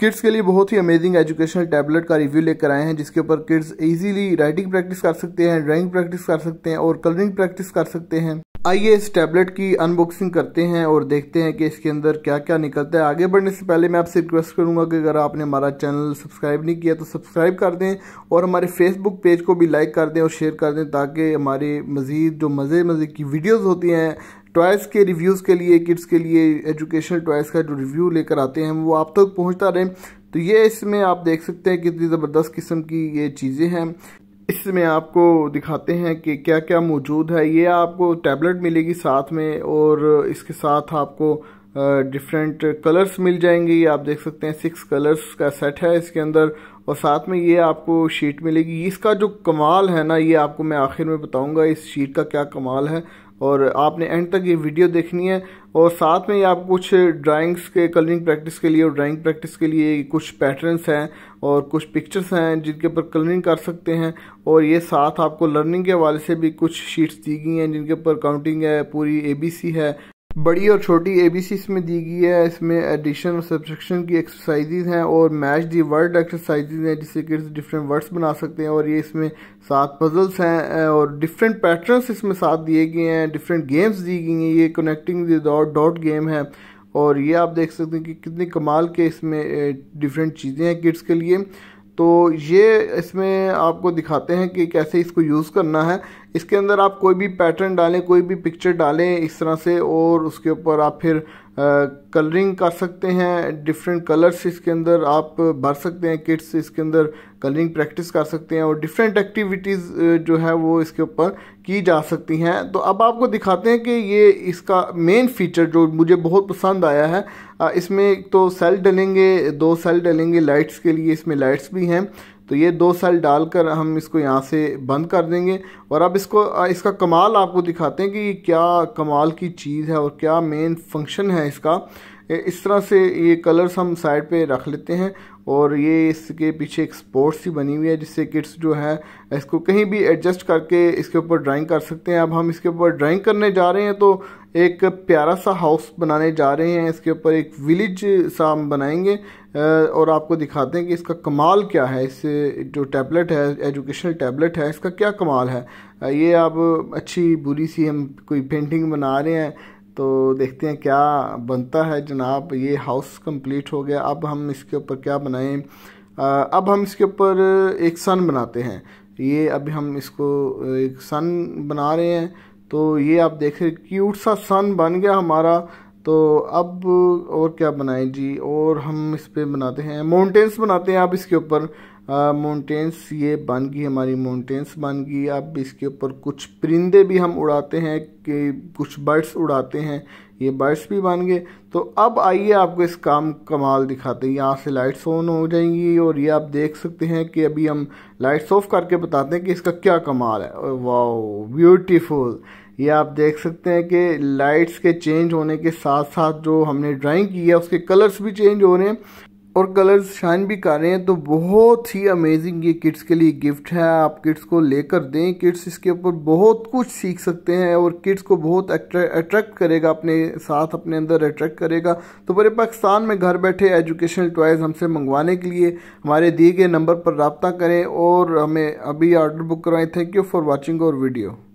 kids के लिए बहुत ही अमेजिंग एजुकेशनल टैबलेट का रिव्यू लेकर आए हैं जिसके ऊपर किड्स इजीली राइटिंग प्रैक्टिस कर सकते हैं ड्राइंग प्रैक्टिस कर सकते हैं और कलरिंग प्रैक्टिस कर सकते हैं आइए इस टैबलेट की अनबॉक्सिंग करते हैं और देखते हैं कि इसके अंदर क्या क्या निकलता है आगे बढ़ने से पहले मैं आपसे रिक्वेस्ट करूंगा कि अगर आपने हमारा चैनल सब्सक्राइब नहीं किया तो सब्सक्राइब कर दें और हमारे फेसबुक पेज को भी लाइक कर दें और शेयर कर दें ताकि हमारे मज़ीद जो मज़े मज़े की वीडियोज़ होती हैं टॉयस के रिव्यूज़ के लिए किड्स के लिए एजुकेशनल टॉयज़ का जो रिव्यू लेकर आते हैं वो आप तक तो पहुंचता रहे तो ये इसमें आप देख सकते हैं कितनी ज़बरदस्त किस्म की ये चीज़ें हैं इसमें आपको दिखाते हैं कि क्या क्या मौजूद है ये आपको टैबलेट मिलेगी साथ में और इसके साथ आपको डिफरेंट कलर्स मिल जाएंगे आप देख सकते हैं सिक्स कलर्स का सेट है इसके अंदर और साथ में ये आपको शीट मिलेगी इसका जो कमाल है ना ये आपको मैं आखिर में बताऊंगा इस शीट का क्या कमाल है और आपने एंड तक ये वीडियो देखनी है और साथ में ये आप कुछ ड्राइंग्स के कलरिंग प्रैक्टिस के लिए और ड्राइंग प्रैक्टिस के लिए कुछ पैटर्न्स हैं और कुछ पिक्चर्स हैं जिनके ऊपर कलरिंग कर सकते हैं और ये साथ आपको लर्निंग के हवाले से भी कुछ शीट्स दी गई हैं जिनके ऊपर काउंटिंग है पूरी ए है बड़ी और छोटी सी इसमें दी गई है इसमें एडिशन और सब्सक्रिप्शन की एक्सरसाइजेज हैं और मैच दी वर्ड एक्सरसाइजेज हैं जिससे किड्स डिफरेंट वर्ड्स बना सकते हैं और ये इसमें सात पजल्स हैं और डिफरेंट पैटर्न्स इसमें साथ दिए गए हैं डिफरेंट गेम्स दी गई हैं ये connecting the dot dot game है और ये आप देख सकते हैं कि कितने कमाल के इसमें डिफरेंट चीज़ें हैं किड्स के लिए तो ये इसमें आपको दिखाते हैं कि कैसे इसको यूज़ करना है इसके अंदर आप कोई भी पैटर्न डालें कोई भी पिक्चर डालें इस तरह से और उसके ऊपर आप फिर कलरिंग कर सकते हैं डिफरेंट कलर्स इसके अंदर आप भर सकते हैं किट्स इसके अंदर कलरिंग प्रैक्टिस कर सकते हैं और डिफरेंट एक्टिविटीज़ जो है वो इसके ऊपर की जा सकती हैं तो अब आपको दिखाते हैं कि ये इसका मेन फीचर जो मुझे बहुत पसंद आया है इसमें एक तो सेल डलेंगे दो सेल डलेंगे लाइट्स के लिए इसमें लाइट्स भी हैं तो ये दो सेल डालकर हम इसको यहाँ से बंद कर देंगे और अब इसको इसका कमाल आपको दिखाते हैं कि क्या कमाल की चीज़ है और क्या मेन फंक्शन है इसका इस तरह से ये कलर्स हम साइड पे रख लेते हैं और ये इसके पीछे एक स्पोर्ट्स ही बनी हुई है जिससे किड्स जो है इसको कहीं भी एडजस्ट करके इसके ऊपर ड्राइंग कर सकते हैं अब हम इसके ऊपर ड्राइंग करने जा रहे हैं तो एक प्यारा सा हाउस बनाने जा रहे हैं इसके ऊपर एक विलेज सा हम बनाएंगे और आपको दिखाते हैं कि इसका कमाल क्या है इस जो टैबलेट है एजुकेशनल टैबलेट है इसका क्या कमाल है ये आप अच्छी बुरी सी हम कोई पेंटिंग बना रहे हैं तो देखते हैं क्या बनता है जनाब ये हाउस कंप्लीट हो गया अब हम इसके ऊपर क्या बनाएं अब हम इसके ऊपर एक सन बनाते हैं ये अभी हम इसको एक सन बना रहे हैं तो ये आप देखें क्यूट सा सन बन गया हमारा तो अब और क्या बनाएं जी और हम इस पर बनाते हैं माउंटेंस बनाते हैं आप इसके ऊपर माउंटेंस ये बन गई हमारी माउंटेंस बन गई अब इसके ऊपर कुछ परिंदे भी हम उड़ाते हैं कि कुछ बर्ड्स उड़ाते हैं ये बर्ड्स भी बन गए तो अब आइए आपको इस काम कमाल दिखाते हैं यहाँ से लाइट्स ऑन हो जाएंगी और ये आप देख सकते हैं कि अभी हम लाइट्स ऑफ करके बताते हैं कि इसका क्या कमाल है वाओ ब्यूटीफुल ये आप देख सकते हैं कि लाइट्स के चेंज होने के साथ साथ जो हमने ड्राइंग की है उसके कलर्स भी चेंज हो रहे हैं और कलर्स शाइन भी कर रहे हैं तो बहुत ही अमेजिंग ये किड्स के लिए गिफ्ट है आप किड्स को लेकर दें किड्स इसके ऊपर बहुत कुछ सीख सकते हैं और किड्स को बहुत अट्रैक्ट करेगा अपने साथ अपने अंदर अट्रैक्ट करेगा तो पूरे पाकिस्तान में घर बैठे एजुकेशनल टॉयज़ हमसे मंगवाने के लिए हमारे दिए गए नंबर पर रबता करें और हमें अभी ऑर्डर बुक करवाएँ थैंक यू फॉर वॉचिंग और वीडियो